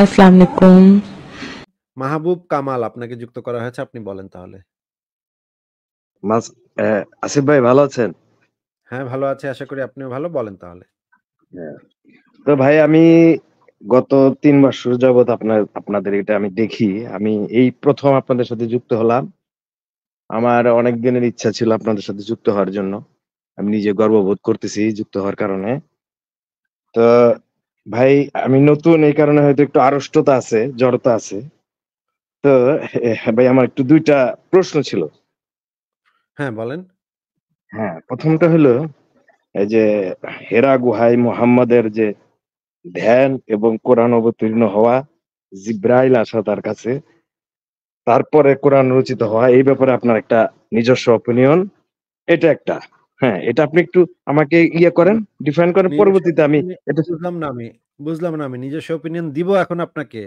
আসসালামু আলাইকুম মাহবুব কামাল আপনাকে যুক্ত করা হয়েছে আপনি বলেন তাহলে মাস আসিফ ভাই ভালো আছেন হ্যাঁ ভালো আছি আশা করি আপনিও ভালো বলেন তাহলে হ্যাঁ। তো ভাই আমি গত তিন বছর যাবৎ আপনার আপনাদের এটা আমি দেখি আমি এই প্রথম আপনাদের সাথে যুক্ত হলাম আমার অনেক দিনের ইচ্ছা ছিল আপনাদের সাথে যুক্ত হওয়ার জন্য আমি নিজে গর্ববোধ করতেছি যুক্ত হওয়ার কারণে তো ভাই আমি নতুন এই কারণে হয়তো একটু আড়ষ্টতা আছে জড়তা আছে তো হ্যাঁ ভাই আমার একটু দুইটা প্রশ্ন ছিল হ্যাঁ বলেন হ্যাঁ প্রথমটা হলো এই যে হেরা গুহাই মোহাম্মদের যে ধ্যান এবং কোরআন অবতীর্ণ হওয়া জিব্রাইল আসা তার কাছে তারপরে কোরআন রচিত হওয়া এই ব্যাপারে আপনার একটা নিজস্ব অপিনিয়ন এটা একটা হ্যাঁ এটা আপনি একটু আমাকে ইয়ে করেন ডিফাইন করেন পরবর্তীতে আমি এটা বুঝলাম না আমি বুঝলাম না আমি নিজস্ব অপিনিয়ন দিব এখন আপনাকে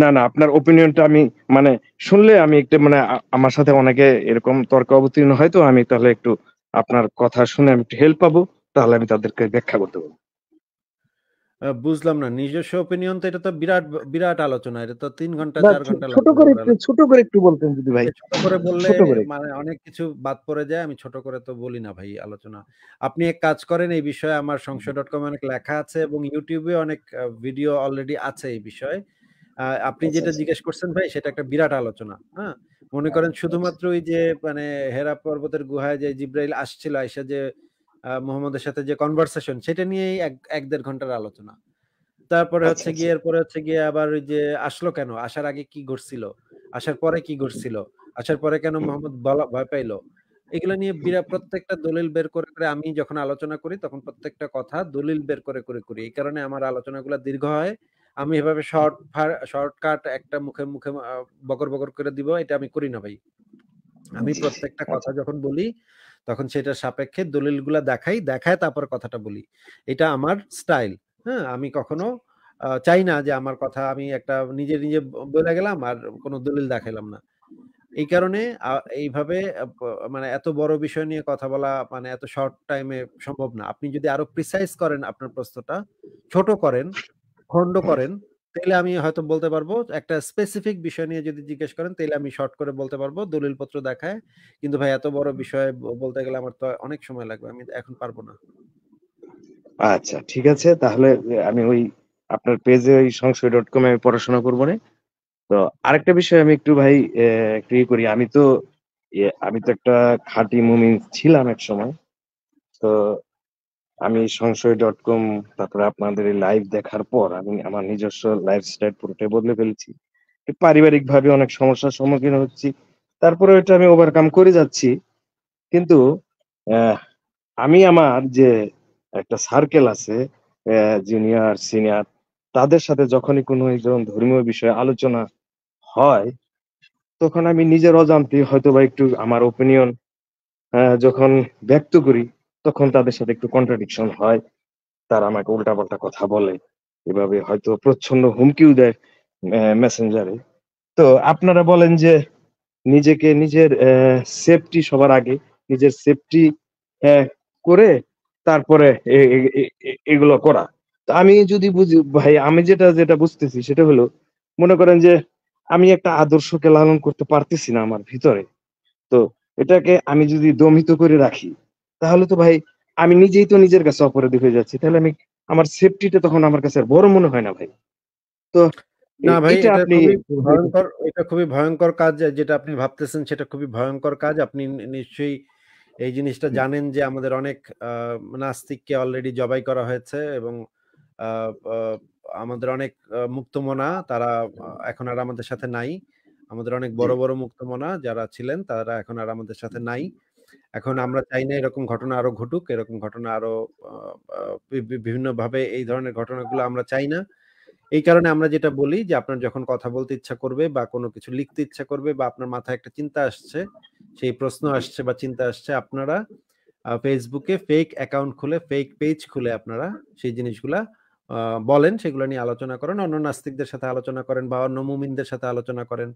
না না আপনার অপিনিয়নটা আমি মানে শুনলে আমি একটু মানে আমার সাথে অনেকে এরকম তর্ক অবতীর্ণ হয় তো আমি তাহলে একটু আপনার কথা শুনে আমি একটু হেল্প পাবো তাহলে আমি তাদেরকে ব্যাখ্যা করতে পারবো বুঝলাম না নিজস্ব ওপিনিয়ন তো এটা তো বিরাট বিরাট আলোচনা এটা তো তিন ঘন্টা চার ঘন্টা ছোট করে একটু- ছোট করে একটু বলতেন যদি ভাই ছোট করে বললে মানে অনেক কিছু বাদ পড়ে যায় আমি ছোট করে তো বলি না ভাই আলোচনা আপনি এক কাজ করেন এই বিষয়ে আমার সংশয় ডট কম অনেক লেখা আছে এবং ইউটিউবে অনেক ভিডিও অলরেডি আছে এই বিষয়ে আহ, আপনি আচ্ছা, যেটা আচ্ছা। জিজ্ঞেস করছেন ভাই সেটা একটা বিরাট আলোচনা হ্যাঁ মনে আচ্ছা, করেন শুধুমাত্র ওই যে মানে হেরা পর্বতের গুহায় যে জিব্রাইল আসছিল আইসা যে মোহাম্মদের সাথে যে কনভারসেশন সেটা নিয়েই এক দেড় ঘন্টার আলোচনা তারপরে আচ্ছা, হচ্ছে আচ্ছা। গিয়ে এরপরে হচ্ছে গিয়ে আবার ওই যে আসলো কেন আসার আগে কি ঘটছিল আসার পরে কি ঘটছিল আসার পরে কেন মোহাম্মদ ভয় পাইলো এগুলো নিয়ে বিরা প্রত্যেকটা দলিল বের করে করে আমি যখন আলোচনা করি তখন প্রত্যেকটা কথা দলিল বের করে করে করি এই কারণে আমার আলোচনাগুলো দীর্ঘ হয় আমি এভাবে শর্ট শর্টকাট একটা মুখে মুখে বকর বকর করে দিব এটা আমি করি না ভাই আমি প্রত্যেকটা আচ্ছা। কথা যখন বলি তখন সেটা সাপেক্ষে দলিলগুলা দেখাই দেখায় তারপর কথাটা বলি এটা আমার স্টাইল হ্যাঁ আমি কখনো চাই না যে আমার কথা আমি একটা নিজে নিজে বলে গেলাম আর কোনো দলিল দেখাইলাম না এই কারণে এইভাবে মানে এত বড় বিষয় নিয়ে কথা বলা মানে এত শর্ট টাইমে সম্ভব না আপনি যদি আরো প্রিসাইজ করেন আপনার প্রশ্নটা ছোট করেন খণ্ড করেন তাহলে আমি হয়তো বলতে পারবো একটা স্পেসিফিক বিষয় নিয়ে যদি জিজ্ঞেস করেন তাহলে আমি শর্ট করে বলতে পারবো দলিল পত্র দেখায় কিন্তু ভাই এত বড় বিষয়ে বলতে গেলে আমার তো অনেক সময় লাগবে আমি এখন পারবো না আচ্ছা ঠিক আছে তাহলে আমি ওই আপনার পেজে ওই সংশয় ডট কমে আমি পড়াশোনা করবো না তো আরেকটা বিষয় আমি একটু ভাই একটু ইয়ে করি আমি তো আমি তো একটা খাঁটি মুমিন ছিলাম এক সময় তো আমি সংশয় ডট কম তারপরে আপনাদের এই লাইভ দেখার পর আমি আমার নিজস্ব লাইফ স্টাইল পুরোটাই বদলে ফেলছি পারিবারিক ভাবে অনেক সমস্যার সম্মুখীন হচ্ছি তারপরে এটা আমি ওভারকাম করে যাচ্ছি কিন্তু আমি আমার যে একটা সার্কেল আছে জুনিয়র সিনিয়র তাদের সাথে যখনই কোনো একজন ধর্মীয় বিষয়ে আলোচনা হয় তখন আমি নিজের অজান্তি হয়তো বা একটু আমার ওপিনিয়ন যখন ব্যক্ত করি তখন তাদের সাথে একটু কন্ট্রাডিকশন হয় তারা আমাকে উল্টা পাল্টা কথা বলে এভাবে হয়তো প্রচ্ছন্ন হুমকিও দেয় মেসেঞ্জারে তো আপনারা বলেন যে নিজেকে নিজের সেফটি সবার আগে নিজের সেফটি করে তারপরে এগুলো করা তো আমি যদি বুঝি ভাই আমি যেটা যেটা বুঝতেছি সেটা হলো মনে করেন যে আমি একটা আদর্শকে লালন করতে পারতেছি না আমার ভিতরে তো এটাকে আমি যদি দমিত করে রাখি তাহলে তো ভাই আমি নিজেই তো নিজের কাছে অপরাধী হয়ে যাচ্ছি তাহলে আমি আমার সেফটিটা তখন আমার কাছে বড় মনে হয় না ভাই তো না ভাই এটা খুবই ভয়ঙ্কর এটা খুবই ভয়ঙ্কর কাজ যেটা আপনি ভাবতেছেন সেটা খুবই ভয়ঙ্কর কাজ আপনি নিশ্চয়ই এই জিনিসটা জানেন যে আমাদের অনেক নাস্তিককে অলরেডি জবাই করা হয়েছে এবং আমাদের অনেক মুক্তমনা তারা এখন আর আমাদের সাথে নাই আমাদের অনেক বড় বড় মুক্তমনা যারা ছিলেন তারা এখন আর আমাদের সাথে নাই এখন আমরা চাই না এরকম ঘটনা আরো ঘটুক এরকম ঘটনা আরো বিভিন্ন ভাবে এই ধরনের ঘটনাগুলো আমরা চাই না এই কারণে আমরা যেটা বলি যে আপনার যখন কথা বলতে ইচ্ছা করবে বা কোনো কিছু লিখতে ইচ্ছা করবে বা আপনার মাথায় একটা চিন্তা আসছে সেই প্রশ্ন আসছে বা চিন্তা আসছে আপনারা ফেসবুকে ফেক অ্যাকাউন্ট খুলে ফেক পেজ খুলে আপনারা সেই জিনিসগুলা বলেন সেগুলো নিয়ে আলোচনা করেন অন্য নাস্তিকদের সাথে আলোচনা করেন বা অন্য মুমিনদের সাথে আলোচনা করেন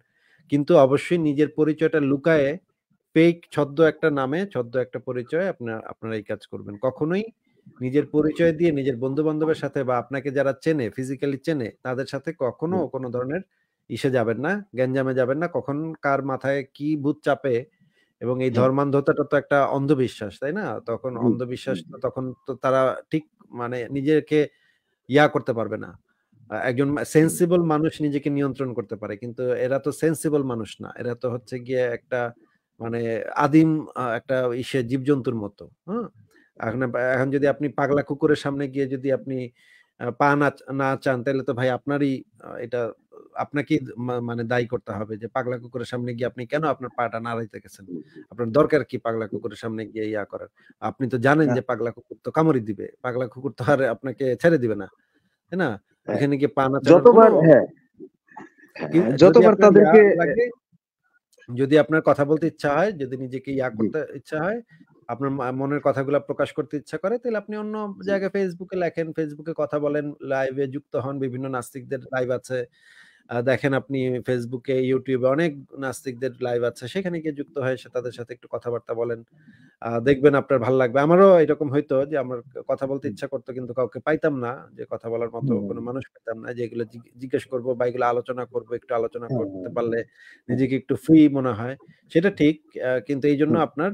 কিন্তু অবশ্যই নিজের পরিচয়টা লুকায়ে ফেক ছদ্ম একটা নামে ছদ্ম একটা পরিচয় আপনার আপনারা এই কাজ করবেন কখনোই নিজের পরিচয় দিয়ে নিজের বন্ধু বান্ধবের সাথে বা আপনাকে যারা চেনে ফিজিক্যালি চেনে তাদের সাথে কখনো কোনো ধরনের ইসে যাবেন না গ্যাঞ্জামে যাবেন না কখন কার মাথায় কি ভূত চাপে এবং এই ধর্মান্ধতাটা তো একটা অন্ধবিশ্বাস তাই না তখন অন্ধবিশ্বাস তখন তো তারা ঠিক মানে নিজেকে ইয়া করতে পারবে না একজন সেন্সিবল মানুষ নিজেকে নিয়ন্ত্রণ করতে পারে কিন্তু এরা তো সেন্সিবল মানুষ না এরা তো হচ্ছে গিয়ে একটা মানে আদিম একটা ইসে জীবজন্তুর মতো হ্যাঁ এখন এখন যদি আপনি পাগলা কুকুরের সামনে গিয়ে যদি আপনি পা না না চান তাহলে তো ভাই আপনারই এটা আপনাকে মানে দায়ী করতে হবে যে পাগলা কুকুরের সামনে গিয়ে আপনি কেন আপনার পাটা নাড়াইতে গেছেন আপনার দরকার কি পাগলা কুকুরের সামনে গিয়ে ইয়া করার আপনি তো জানেন হ্যাঁ। যে পাগলা কুকুর তো কামড়ি দিবে পাগলা কুকুর তো আর আপনাকে ছেড়ে দিবে না তাই না এখানে হ্যাঁ। গিয়ে পা না যতবার হ্যাঁ, হ্যাঁ যতবার তাদেরকে যদি আপনার কথা বলতে ইচ্ছা হয় যদি নিজেকে ইয়া করতে ইচ্ছা হয় আপনার মনের কথাগুলো প্রকাশ করতে ইচ্ছা করে তাহলে আপনি অন্য জায়গায় ফেসবুকে লেখেন ফেসবুকে কথা বলেন লাইভে যুক্ত হন বিভিন্ন নাস্তিকদের লাইভ আছে দেখেন আপনি ফেসবুকে ইউটিউবে অনেক নাস্তিকদের লাইভ আছে সেখানে গিয়ে যুক্ত হয়ে তাদের সাথে একটু কথাবার্তা বলেন দেখবেন আপনার ভালো লাগবে আমারও এরকম হইতো যে আমার কথা বলতে ইচ্ছা করতো কিন্তু কাউকে পাইতাম না যে কথা বলার মতো কোনো মানুষ পাইতাম না যে এগুলো জিজ্ঞেস করবো বা এগুলো আলোচনা করবো একটু আলোচনা হ্যাঁ, হ্যাঁ, করতে হ্যাঁ। পারলে নিজেকে একটু ফ্রি মনে হয় সেটা ঠিক কিন্তু এই জন্য আপনার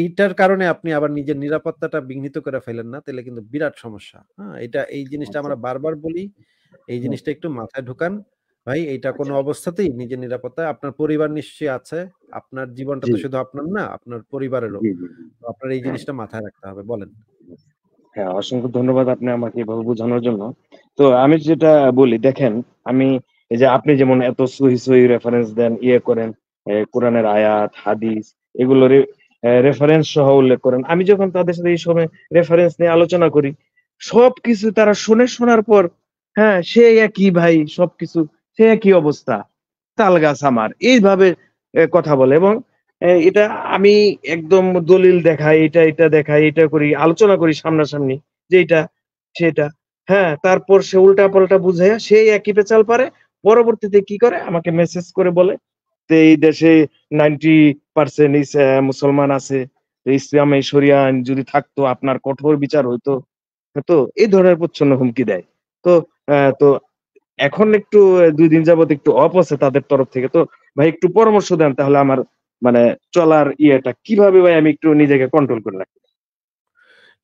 এইটার কারণে আপনি আবার নিজের নিরাপত্তাটা বিঘ্নিত করে ফেলেন না তাহলে কিন্তু বিরাট সমস্যা হ্যাঁ এটা এই আচ্ছা, জিনিসটা আচ্ছা। আমরা বারবার বলি এই জিনিসটা একটু মাথায় ঢুকান ভাই এটা আচ্ছা। কোনো অবস্থাতেই নিজের নিরাপত্তা আপনার পরিবার নিশ্চয়ই আছে আপনার জীবনটা তো শুধু আপনার না আপনার পরিবারেরও আপনার এই হ্যাঁ। জিনিসটা মাথায় রাখতে হবে বলেন হ্যাঁ অসংখ্য ধন্যবাদ আপনি আমাকে এভাবে বোঝানোর জন্য তো আমি যেটা বলি দেখেন আমি এই যে আপনি যেমন এত সহি সহি রেফারেন্স দেন ইয়ে করেন কোরআনের আয়াত হাদিস এগুলো রেফারেন্স সহ উল্লেখ করেন আমি যখন তাদের সাথে এই সময় রেফারেন্স নিয়ে আলোচনা করি সবকিছু তারা শুনে শোনার পর হ্যাঁ সে একই ভাই সবকিছু সে একই অবস্থা তালগাছ আমার এইভাবে কথা বলে এবং এটা আমি একদম দলিল দেখাই এটা এটা দেখাই এটা করি আলোচনা করি সামনাসামনি যে এটা সেটা হ্যাঁ তারপর সে উল্টা পাল্টা বুঝাইয়া সেই একই পেচাল পারে পরবর্তীতে কি করে আমাকে মেসেজ করে বলে যে এই দেশে নাইনটি পার্সেন্ট মুসলমান আছে ইসলামে শরিয়া আইন যদি থাকতো আপনার কঠোর বিচার হইতো তো এই ধরনের প্রচ্ছন্ন হুমকি দেয় তো তো এখন একটু দুই দিন যাবত একটু অফ আছে তাদের তরফ থেকে তো ভাই একটু পরামর্শ দেন তাহলে আমার মানে চলার ইয়েটা কিভাবে ভাই আমি একটু নিজেকে কন্ট্রোল করে রাখি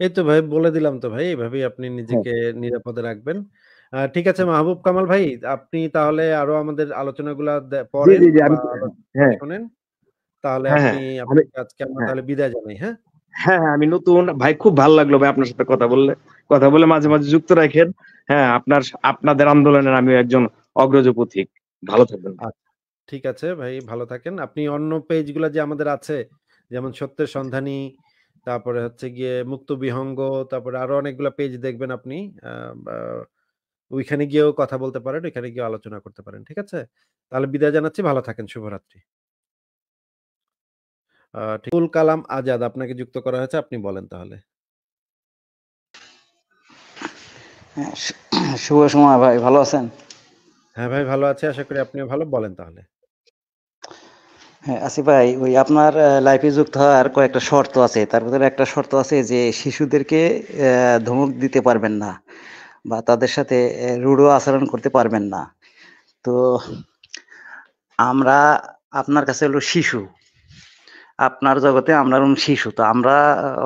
এই তো ভাই বলে দিলাম তো ভাই এইভাবেই আপনি হ্যাঁ। নিজেকে নিরাপদে রাখবেন ঠিক আছে মাহবুব কামাল ভাই আপনি তাহলে আরো আমাদের আলোচনাগুলো পরে হ্যাঁ। শোনেন তাহলে হ্যাঁ, আপনি আজকে আমরা তাহলে বিদায় জানাই হ্যাঁ হ্যাঁ, হ্যাঁ আমি নতুন ভাই খুব ভালো লাগলো ভাই আপনার সাথে কথা বললে কথা বলে মাঝে মাঝে যুক্ত রাখেন হ্যাঁ আপনার আপনাদের আন্দোলনের আমি একজন অগ্রজ পথিক ভালো থাকবেন আচ্ছা, ঠিক আছে ভাই ভালো থাকেন আপনি অন্য পেজগুলো যে আমাদের আছে যেমন সত্যের সন্ধানী তারপরে হচ্ছে গিয়ে মুক্ত বিহঙ্গ তারপরে আরো অনেকগুলো পেজ দেখবেন আপনি ওইখানে গিয়েও কথা বলতে পারেন ওইখানে গিয়ে আলোচনা করতে পারেন ঠিক আছে তাহলে বিদায় জানাচ্ছি ভালো থাকেন শুভরাত্রি আব্দুল কালাম আজাদ আপনাকে যুক্ত করা হয়েছে আপনি বলেন তাহলে হ্যাঁ, শুভ সময় ভাই ভালো আছেন হ্যাঁ ভাই ভালো আছি আশা করি আপনিও ভালো বলেন তাহলে হ্যাঁ আসি ভাই ওই আপনার লাইফে যুক্ত হওয়ার কয়েকটা শর্ত আছে তার ভিতরে একটা শর্ত আছে যে শিশুদেরকে ধমক দিতে পারবেন না বা তাদের সাথে রূঢ় আচরণ করতে পারবেন না তো আমরা আপনার কাছে হলো শিশু আপনার জগতে আমরা ওরকম শিশু তো আমরা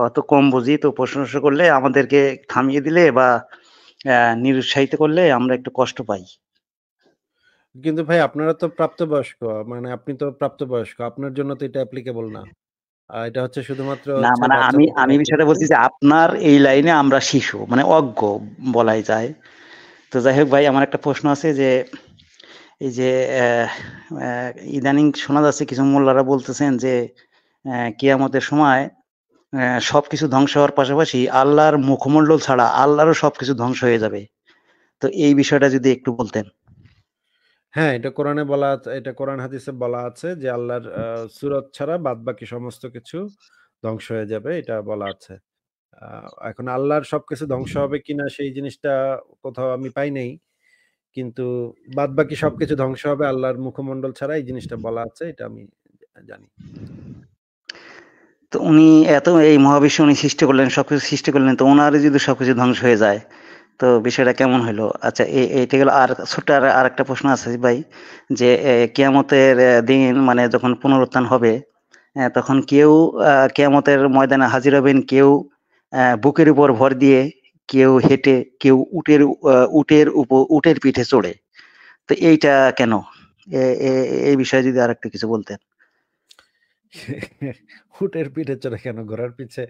অত কম বুঝি তো প্রশংসা করলে আমাদেরকে থামিয়ে দিলে বা নিরুৎসাহিত করলে আমরা একটু কষ্ট পাই কিন্তু ভাই আপনারা তো প্রাপ্তবয়স্ক মানে আপনি তো প্রাপ্তবয়স্ক আপনার জন্য তো এটা অ্যাপ্লিকেবল না এটা হচ্ছে শুধুমাত্র না মানে আমি আমি বিষয়টা বলছি যে আপনার এই লাইনে আমরা শিশু মানে অজ্ঞ বলাই যায় তো যাই হোক ভাই আমার একটা প্রশ্ন আছে যে এই যে ইদানিং শোনা যাচ্ছে কিছু মোল্লারা বলতেছেন যে কিয়ামতের সময় সবকিছু ধ্বংস হওয়ার পাশাপাশি আল্লাহর মুখমণ্ডল ছাড়া আল্লাহরও সবকিছু ধ্বংস হয়ে যাবে তো এই বিষয়টা যদি একটু বলতেন হ্যাঁ এটা কোরআনে বলা এটা কোরআন হাদিসে বলা আছে যে আল্লাহর সুরত ছাড়া বাদ বাকি সমস্ত কিছু ধ্বংস হয়ে যাবে এটা বলা আছে এখন আল্লাহর সবকিছু ধ্বংস হবে কিনা সেই জিনিসটা কোথাও আমি পাই নাই কিন্তু বাদ বাকি সবকিছু ধ্বংস হবে আল্লাহর মুখমণ্ডল ছাড়া এই জিনিসটা বলা আছে এটা আমি জানি তো উনি এত এই মহাবিশ্ব উনি সৃষ্টি করলেন সব কিছু সৃষ্টি করলেন তো ওনারই যদি সব কিছু ধ্বংস হয়ে যায় তো বিষয়টা কেমন হলো আচ্ছা এইটা গেলো আর ছোট্ট আর আর একটা প্রশ্ন আছে ভাই যে কেয়ামতের দিন মানে যখন পুনরুত্থান হবে তখন কেউ কেয়ামতের ময়দানে হাজির হবেন কেউ বুকের উপর ভর দিয়ে কেউ হেঁটে কেউ উটের উটের উপর উটের পিঠে চড়ে তো এইটা কেন এই বিষয়ে যদি আর একটা কিছু বলতেন উটের পিঠে চড়ে কেন ঘোড়ার পিঠে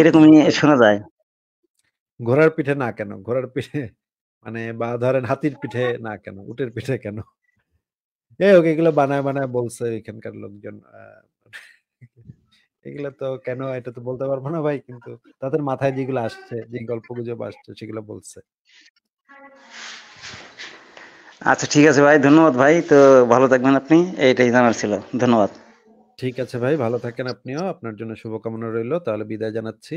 এরকম শোনা যায় ঘোড়ার পিঠে না কেন ঘোড়ার পিঠে মানে বা ধরেন হাতির পিঠে না কেন উটের পিঠে কেন এই হোক এগুলো বানায় বানায় বলছে এখানকার লোকজন এগুলো তো কেন এটা তো বলতে পারবো না ভাই কিন্তু তাদের মাথায় যেগুলো আসছে যে গল্প গুজব আসছে সেগুলো বলছে আচ্ছা ঠিক আছে ভাই ধন্যবাদ ভাই তো ভালো থাকবেন আপনি এইটাই জানার ছিল ধন্যবাদ ঠিক আছে ভাই ভালো থাকেন আপনিও আপনার জন্য শুভকামনা রইল তাহলে বিদায় জানাচ্ছি